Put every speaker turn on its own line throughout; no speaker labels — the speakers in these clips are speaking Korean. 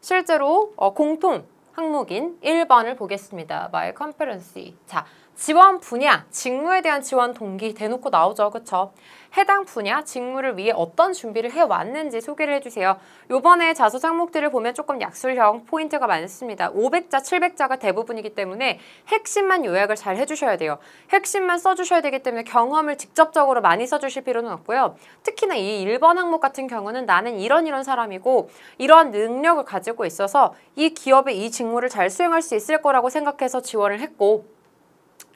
실제로 어, 공통 항목인 1번을 보겠습니다. My Competency. 자, 지원 분야, 직무에 대한 지원 동기 대놓고 나오죠. 그렇죠? 해당 분야, 직무를 위해 어떤 준비를 해왔는지 소개를 해주세요. 요번에 자소 항목들을 보면 조금 약술형 포인트가 많습니다. 500자, 700자가 대부분이기 때문에 핵심만 요약을 잘 해주셔야 돼요. 핵심만 써주셔야 되기 때문에 경험을 직접적으로 많이 써주실 필요는 없고요. 특히나 이 1번 항목 같은 경우는 나는 이런 이런 사람이고 이런 능력을 가지고 있어서 이 기업의 이 직무를 잘 수행할 수 있을 거라고 생각해서 지원을 했고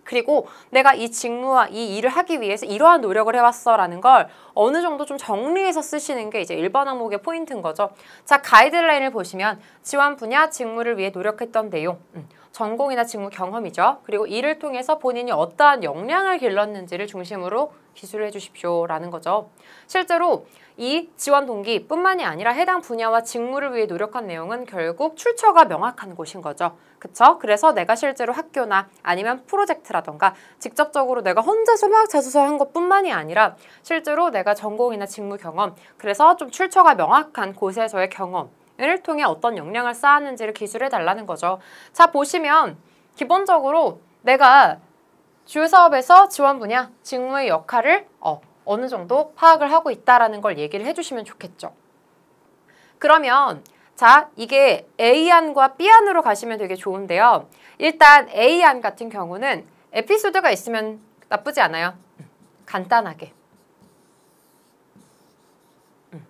그리고 내가 이 직무와 이 일을 하기 위해서 이러한 노력을 해왔어라는 걸 어느 정도 좀 정리해서 쓰시는 게 이제 일번 항목의 포인트인 거죠. 자, 가이드라인을 보시면 지원 분야 직무를 위해 노력했던 내용, 음, 전공이나 직무 경험이죠. 그리고 이를 통해서 본인이 어떠한 역량을 길렀는지를 중심으로 기술 해주십시오라는 거죠. 실제로 이 지원 동기뿐만이 아니라 해당 분야와 직무를 위해 노력한 내용은 결국 출처가 명확한 곳인 거죠. 그쵸? 그래서 내가 실제로 학교나 아니면 프로젝트라던가 직접적으로 내가 혼자수막 자소서한 것뿐만이 아니라 실제로 내가 전공이나 직무 경험 그래서 좀 출처가 명확한 곳에서의 경험 을 통해 어떤 역량을 쌓았는지를 기술해달라는 거죠. 자, 보시면 기본적으로 내가 주요 사업에서 지원 분야, 직무의 역할을 어, 어느 정도 파악을 하고 있다는 라걸 얘기를 해주시면 좋겠죠. 그러면 자, 이게 A안과 B안으로 가시면 되게 좋은데요. 일단 A안 같은 경우는 에피소드가 있으면 나쁘지 않아요. 간단하게. 음.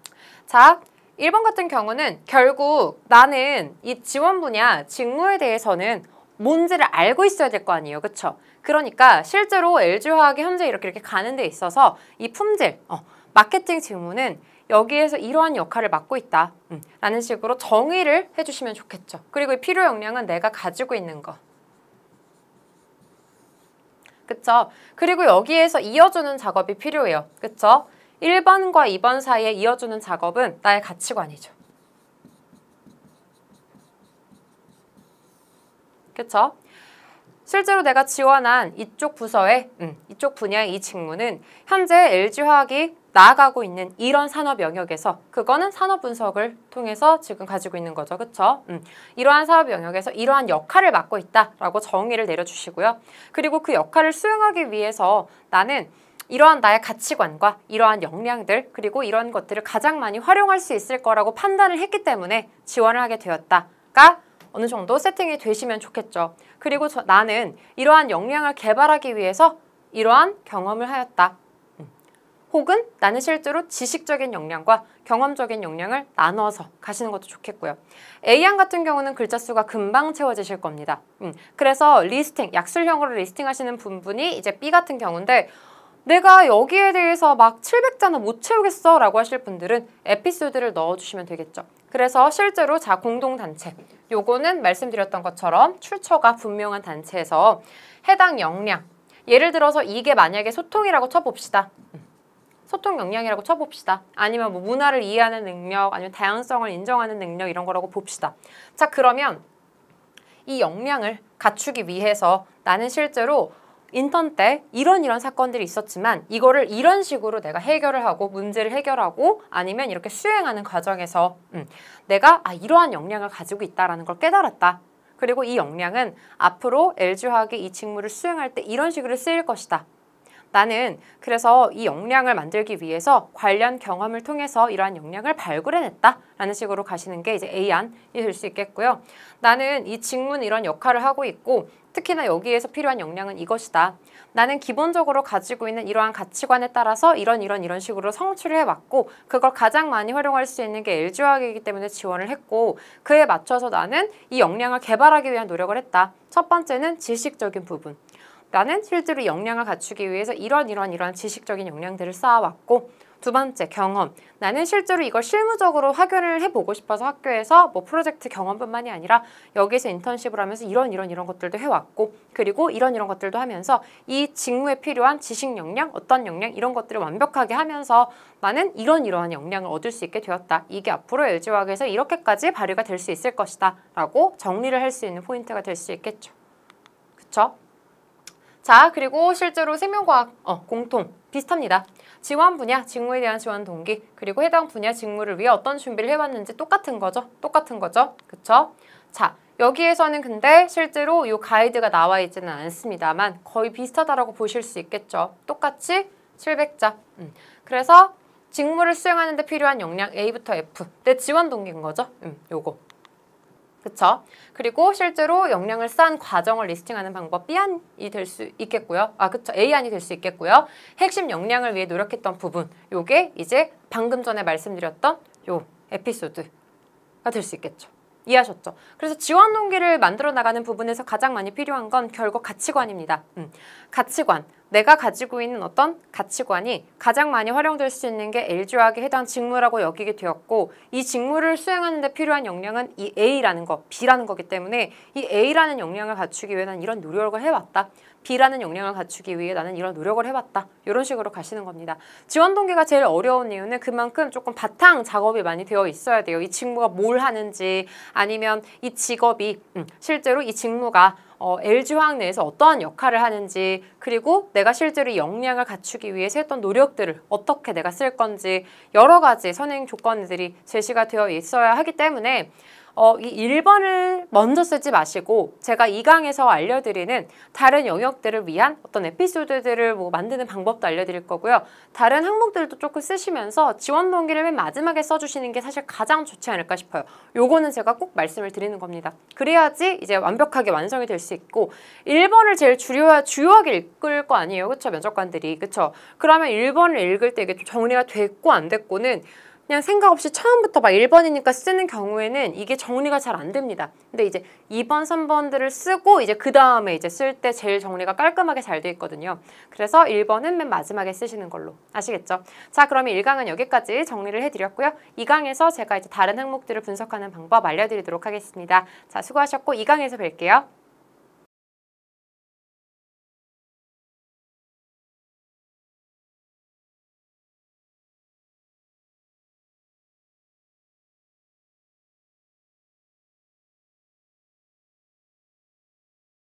자, 1번 같은 경우는 결국 나는 이 지원 분야 직무에 대해서는 뭔지를 알고 있어야 될 거 아니에요. 그렇죠? 그러니까 실제로 LG화학이 현재 이렇게 이렇게 가는 데 있어서 이 품질, 어, 마케팅 직무는 여기에서 이러한 역할을 맡고 있다 음, 라는 식으로 정의를 해주시면 좋겠죠. 그리고 필요 역량은 내가 가지고 있는 것. 그쵸? 그리고 여기에서 이어주는 작업이 필요해요. 그쵸? 1번과 2번 사이에 이어주는 작업은 나의 가치관이죠. 그쵸? 실제로 내가 지원한 이쪽 부서의 음, 이쪽 분야의 이 직무는 현재 LG화학이 나아가고 있는 이런 산업 영역에서 그거는 산업 분석을 통해서 지금 가지고 있는 거죠. 그렇죠? 음, 이러한 사업 영역에서 이러한 역할을 맡고 있다라고 정의를 내려주시고요. 그리고 그 역할을 수행하기 위해서 나는 이러한 나의 가치관과 이러한 역량들 그리고 이런 것들을 가장 많이 활용할 수 있을 거라고 판단을 했기 때문에 지원을 하게 되었다가 어느 정도 세팅이 되시면 좋겠죠. 그리고 저, 나는 이러한 역량을 개발하기 위해서 이러한 경험을 하였다. 혹은 나는 실제로 지식적인 역량과 경험적인 역량을 나눠서 가시는 것도 좋겠고요. A안 같은 경우는 글자 수가 금방 채워지실 겁니다. 음, 그래서 리스팅, 약술형으로 리스팅 하시는 분분이 이제 B 같은 경우인데 내가 여기에 대해서 막 700자는 못 채우겠어 라고 하실 분들은 에피소드를 넣어주시면 되겠죠. 그래서 실제로 자 공동단체 요거는 말씀드렸던 것처럼 출처가 분명한 단체에서 해당 역량 예를 들어서 이게 만약에 소통이라고 쳐봅시다. 음. 소통 역량이라고 쳐봅시다. 아니면 뭐 문화를 이해하는 능력, 아니면 다양성을 인정하는 능력 이런 거라고 봅시다. 자 그러면 이 역량을 갖추기 위해서 나는 실제로 인턴 때 이런 이런 사건들이 있었지만 이거를 이런 식으로 내가 해결을 하고 문제를 해결하고 아니면 이렇게 수행하는 과정에서 음, 내가 아 이러한 역량을 가지고 있다라는 걸 깨달았다. 그리고 이 역량은 앞으로 LG화학이 이 직무를 수행할 때 이런 식으로 쓰일 것이다. 나는 그래서 이 역량을 만들기 위해서 관련 경험을 통해서 이러한 역량을 발굴해냈다 라는 식으로 가시는 게 이제 A안이 될 수 있겠고요. 나는 이 직문 이런 역할을 하고 있고 특히나 여기에서 필요한 역량은 이것이다. 나는 기본적으로 가지고 있는 이러한 가치관에 따라서 이런 이런 이런 식으로 성취를 해왔고 그걸 가장 많이 활용할 수 있는 게 LG화학이기 때문에 지원을 했고 그에 맞춰서 나는 이 역량을 개발하기 위한 노력을 했다. 첫 번째는 지식적인 부분. 나는 실제로 역량을 갖추기 위해서 이런 이런 이런 지식적인 역량들을 쌓아왔고 두 번째 경험 나는 실제로 이걸 실무적으로 확인을 해보고 싶어서 학교에서 뭐 프로젝트 경험뿐만이 아니라 여기서 인턴십을 하면서 이런 이런 이런 것들도 해왔고 그리고 이런 이런 것들도 하면서 이 직무에 필요한 지식 역량 어떤 역량 이런 것들을 완벽하게 하면서 나는 이런 이러한 역량을 얻을 수 있게 되었다 이게 앞으로 LG화학에서 이렇게까지 발휘가 될 수 있을 것이다 라고 정리를 할 수 있는 포인트가 될 수 있겠죠 그쵸? 자, 그리고 실제로 생명과학 어, 공통 비슷합니다. 지원 분야, 직무에 대한 지원 동기, 그리고 해당 분야 직무를 위해 어떤 준비를 해왔는지 똑같은 거죠? 똑같은 거죠? 그쵸? 자, 여기에서는 근데 실제로 이 가이드가 나와 있지는 않습니다만 거의 비슷하다라고 보실 수 있겠죠. 똑같이 700자. 음. 그래서 직무를 수행하는 데 필요한 역량 A부터 F. 내 지원 동기인 거죠. 음, 요거. 그렇죠? 그리고 실제로 역량을 쌓은 과정을 리스팅하는 방법 B안이 될 수 있겠고요. 아, 그렇죠. A안이 될 수 있겠고요. 핵심 역량을 위해 노력했던 부분, 요게 이제 방금 전에 말씀드렸던 요 에피소드가 될 수 있겠죠. 이해하셨죠? 그래서 지원 동기를 만들어 나가는 부분에서 가장 많이 필요한 건 결국 가치관입니다. 음, 가치관. 내가 가지고 있는 어떤 가치관이 가장 많이 활용될 수 있는 게 LG화학에 해당 직무라고 여기게 되었고 이 직무를 수행하는 데 필요한 역량은 이 A라는 거, B라는 거기 때문에 이 A라는 역량을 갖추기 위해 난 이런 노력을 해왔다. B라는 역량을 갖추기 위해 나는 이런 노력을 해봤다. 이런 식으로 가시는 겁니다. 지원 동기가 제일 어려운 이유는 그만큼 조금 바탕 작업이 많이 되어 있어야 돼요. 이 직무가 뭘 하는지 아니면 이 직업이 음, 실제로 이 직무가 어, LG화학 내에서 어떠한 역할을 하는지 그리고 내가 실제로 역량을 갖추기 위해서 했던 노력들을 어떻게 내가 쓸 건지 여러 가지 선행 조건들이 제시가 되어 있어야 하기 때문에 어, 이 1번을 먼저 쓰지 마시고 제가 이 강에서 알려드리는 다른 영역들을 위한 어떤 에피소드들을 뭐 만드는 방법도 알려드릴 거고요. 다른 항목들도 조금 쓰시면서 지원 동기를 맨 마지막에 써주시는 게 사실 가장 좋지 않을까 싶어요. 요거는 제가 꼭 말씀을 드리는 겁니다. 그래야지 이제 완벽하게 완성이 될 수 있고 1번을 제일 주요, 주요하게 읽을 거 아니에요. 그렇죠 면접관들이. 그렇죠 그러면 1번을 읽을 때 이게 정리가 됐고 안 됐고는 그냥 생각 없이 처음부터 막 1번이니까 쓰는 경우에는 이게 정리가 잘 안 됩니다. 근데 이제 2번, 3번들을 쓰고 이제 그 다음에 이제 쓸 때 제일 정리가 깔끔하게 잘 돼 있거든요. 그래서 1번은 맨 마지막에 쓰시는 걸로 아시겠죠? 자 그러면 1강은 여기까지 정리를 해드렸고요. 2강에서 제가 이제 다른 항목들을 분석하는 방법 알려드리도록 하겠습니다. 자 수고하셨고 2강에서 뵐게요.